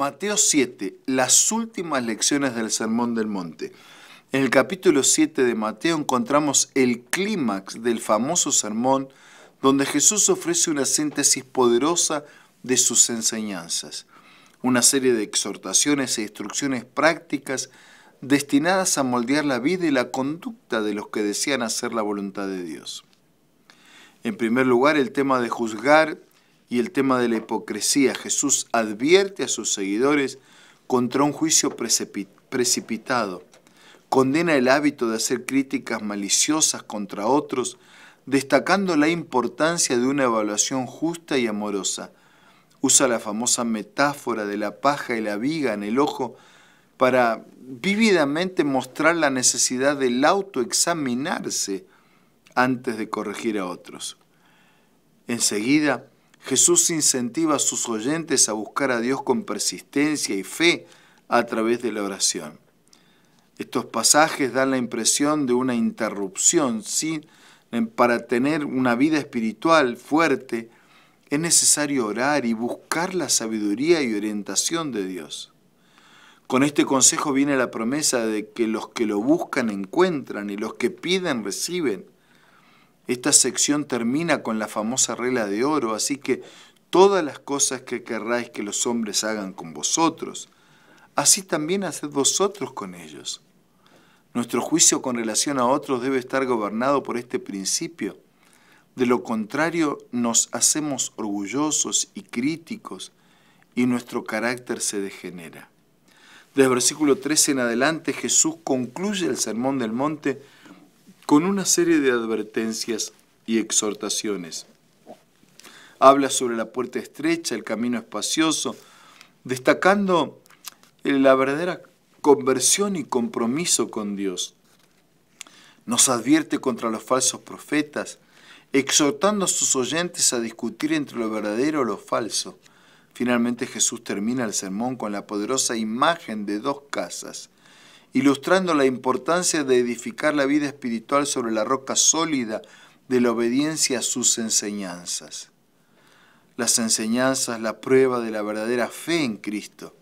Mateo 7, las últimas lecciones del Sermón del Monte. En el capítulo 7 de Mateo encontramos el clímax del famoso sermón donde Jesús ofrece una síntesis poderosa de sus enseñanzas, una serie de exhortaciones e instrucciones prácticas destinadas a moldear la vida y la conducta de los que desean hacer la voluntad de Dios. En primer lugar, el tema de juzgar y el tema de la hipocresía. Jesús advierte a sus seguidores contra un juicio precipitado. Condena el hábito de hacer críticas maliciosas contra otros, destacando la importancia de una evaluación justa y amorosa. Usa la famosa metáfora de la paja y la viga en el ojo para vívidamente mostrar la necesidad del autoexaminarse antes de corregir a otros. Enseguida, Jesús incentiva a sus oyentes a buscar a Dios con persistencia y fe a través de la oración. Estos pasajes dan la impresión de una interrupción. ¿sí? Para tener una vida espiritual fuerte es necesario orar y buscar la sabiduría y orientación de Dios. Con este consejo viene la promesa de que los que lo buscan encuentran y los que piden reciben esta sección termina con la famosa regla de oro, así que todas las cosas que querráis que los hombres hagan con vosotros, así también haced vosotros con ellos. Nuestro juicio con relación a otros debe estar gobernado por este principio. De lo contrario, nos hacemos orgullosos y críticos y nuestro carácter se degenera. Desde el versículo 13 en adelante, Jesús concluye el Sermón del Monte con una serie de advertencias y exhortaciones. Habla sobre la puerta estrecha, el camino espacioso, destacando eh, la verdadera conversión y compromiso con Dios. Nos advierte contra los falsos profetas, exhortando a sus oyentes a discutir entre lo verdadero y lo falso. Finalmente Jesús termina el sermón con la poderosa imagen de dos casas, ilustrando la importancia de edificar la vida espiritual sobre la roca sólida de la obediencia a sus enseñanzas. Las enseñanzas, la prueba de la verdadera fe en Cristo.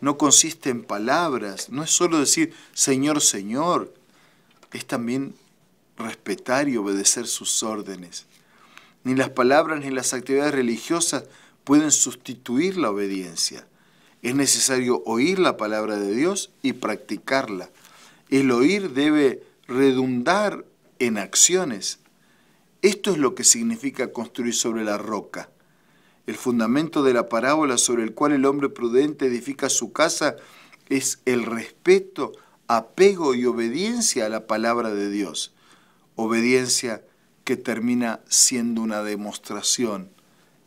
No consiste en palabras, no es solo decir Señor, Señor, es también respetar y obedecer sus órdenes. Ni las palabras ni las actividades religiosas pueden sustituir la obediencia. Es necesario oír la palabra de Dios y practicarla. El oír debe redundar en acciones. Esto es lo que significa construir sobre la roca. El fundamento de la parábola sobre el cual el hombre prudente edifica su casa es el respeto, apego y obediencia a la palabra de Dios. Obediencia que termina siendo una demostración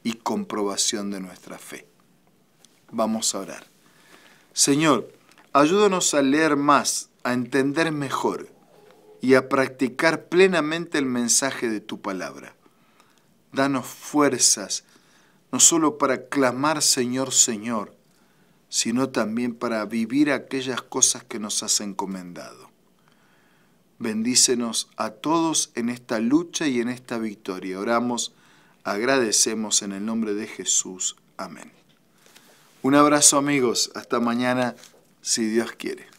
y comprobación de nuestra fe. Vamos a orar. Señor, ayúdanos a leer más, a entender mejor y a practicar plenamente el mensaje de tu palabra. Danos fuerzas, no solo para clamar Señor, Señor, sino también para vivir aquellas cosas que nos has encomendado. Bendícenos a todos en esta lucha y en esta victoria. Oramos, agradecemos en el nombre de Jesús. Amén. Un abrazo amigos, hasta mañana si Dios quiere.